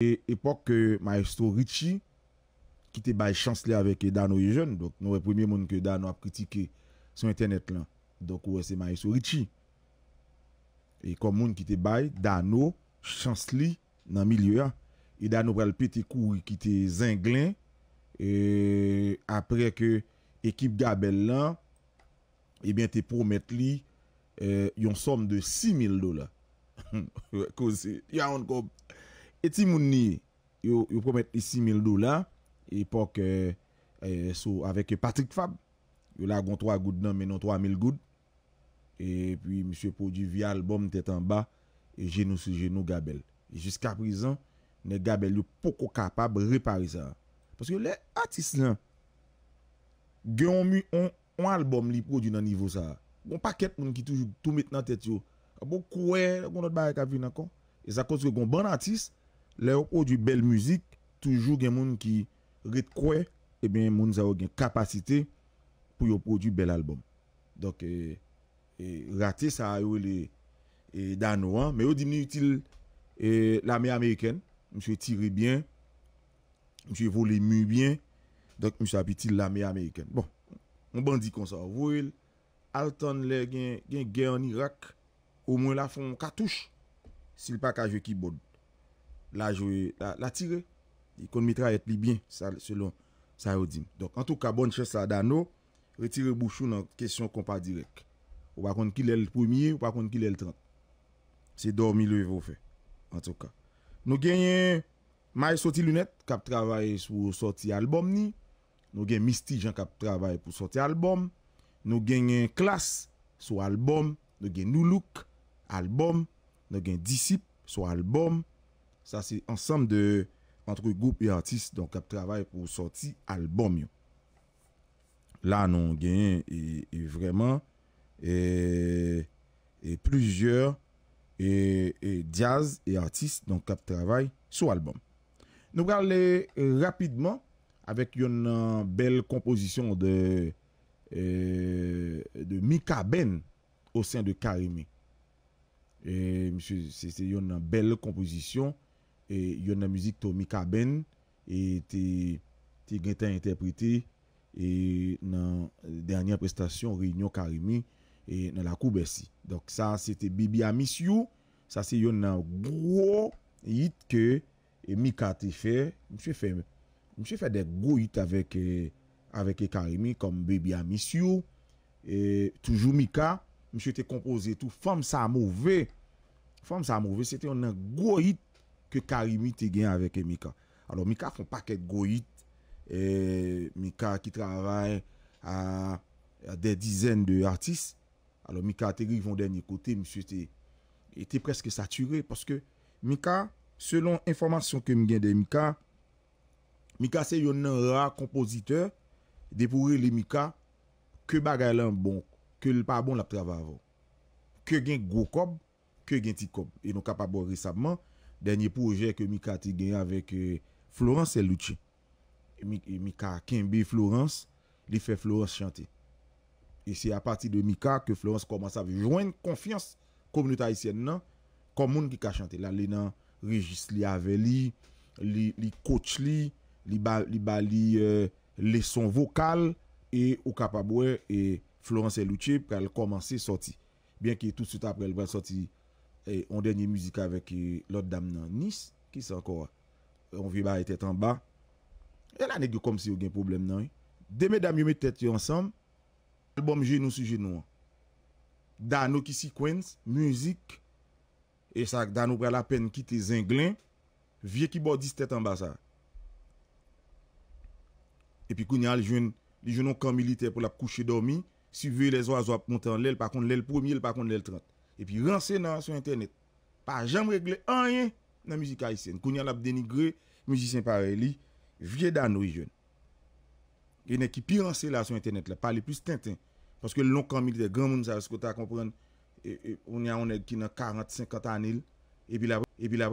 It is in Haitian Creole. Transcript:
E epok maestro Richie ki te bay chansli avek dano ye jen, nou e premye moun ke dano a kritike son internet lan dok ou e se maestro Richie e kom moun ki te bay dano chansli nan milye an, e dano pral pete kou ki te zenglen e apre ke ekip Gabel lan ebyen te promet li e, yon som de 6000 dola kou se yon som de 6000 dola Eti moun ni, yo promet li 6.000 do la, epok sou avek Patrick Fab, yo la gon 3 goud nan menon 3.000 goud, epi msye poudi vi albom tetan ba, e genou si genou gabel. Jiska prizan, ne gabel yo poko kapab repari sa. Pouske le atis lan, genou mi on albom li poudi nan nivou sa. Gon paket moun ki tou met nan tet yo, a bon kouè, e zakons kon bon atis, Le yo produ bel muzik, toujou gen moun ki rit kwe, e eh ben moun za yo gen kapasite pou yo produ bel albom. Dok, e eh, eh, rate sa yo le dano an, me yo dimi util la mi Ameriken, mswe tiribyen, mswe vole mou bien, dok mswe apitil la mi Ameriken. Bon, mwen bandi konsa, vwe al ton le gen gen en Irak, ou mwen la fon katouche, sil pa kaje ki bodou. la jwe, la tire, y kon mitra et li bin, selon sa yodin. Donk, an tou ka, bon chè sa dan nou, retire bouchou nan kèsyon kompa direk. Ou pa kon kilè l'poumiye, ou pa kon kilè l'trante. Se dormi lou evo fe. An tou ka. Nou genye, maye soti lunet, kap travay pou soti albom ni, nou genye misti jan kap travay pou soti albom, nou genye klas, sou albom, nou genye noulouk, albom, nou genye disip, sou albom, Ça, c'est ensemble de entre groupe et artistes donc qui travaillent pour sortir album. Là, nous avons vraiment et, plusieurs et, jazz et artistes donc qui travaillent sur album. Nous parlons euh, rapidement avec une euh, belle composition de, euh, de Mika Ben au sein de Karimi. Et c'est une belle composition. E yon nan müzik to Mika Ben e te gen te interprete e nan danyan prestasyon Rinyo Karimi e nan la kou besi sa se te Bibi Amisyou sa se yon nan gro hit ke e Mika te fe mse fe de gro hit avek e, Karimi kon Bibi Amisyou toujou Mika mse te kompoze tou Famsa Mouve Famsa Mouve se te yon nan gro hit ke karimi te gen avèk e Mika. Alò Mika fon paket goyit, e Mika ki travè a de dizen de artis. Alò Mika te gri von denye kote, ete preske saturè, poske Mika, selon informasyon ke mi gen de Mika, Mika se yon nan ra kompositeur de pou re le Mika ke bagay lan bon, ke l pa bon la travè avè. Ke gen gwo kob, ke gen ti kob. E non ka pa bo resabman, Dernye proje ke Mika ti genye avek Florence Eloutche. Mika kenbe Florence, li fe Florence chante. E se a pati de Mika ke Florence komanse avi jwen konfians komyoun ta isyen nan, komoun ki ka chante. La le nan Regis li ave li, li kouch li, li ba li euh, leson vokal, e Okapabwe e Florence Eloutche prel komanse soti. Bien ki tout suta prel vwen soti, E, on denye müzik avèk e, lòt dam nan Nis, ki sè anko an, e, on vi ba etèt an ba. El anèk yo kom se yon gen problem nan. Demè dam yon mè tèt yon ansam, albòm jenou si jenou an. Dan nou ki sikwenz, müzik, e sa dan nou pralapèn kite zenglen, vie ki bò dis tèt an ba sa. E pi kou nyan li jounon kan militer pou la pou kouchè dormi, si vye les oaz wap montè an lèl, pa kond lèl pòm, lèl pa kond lèl tèt an. E pi ranse nan sou internet, pa jam regle anyen nan mizika isen. Koun yon ap denigre mizisen pare li, vye dan nou i jen. Gen ek ki pi ranse la sou internet la, pa li plus tenten. Paske lounk anmil de gran moun zavis kota kompren, on yon ek ki nan 40-50 anil, e pi la vremen.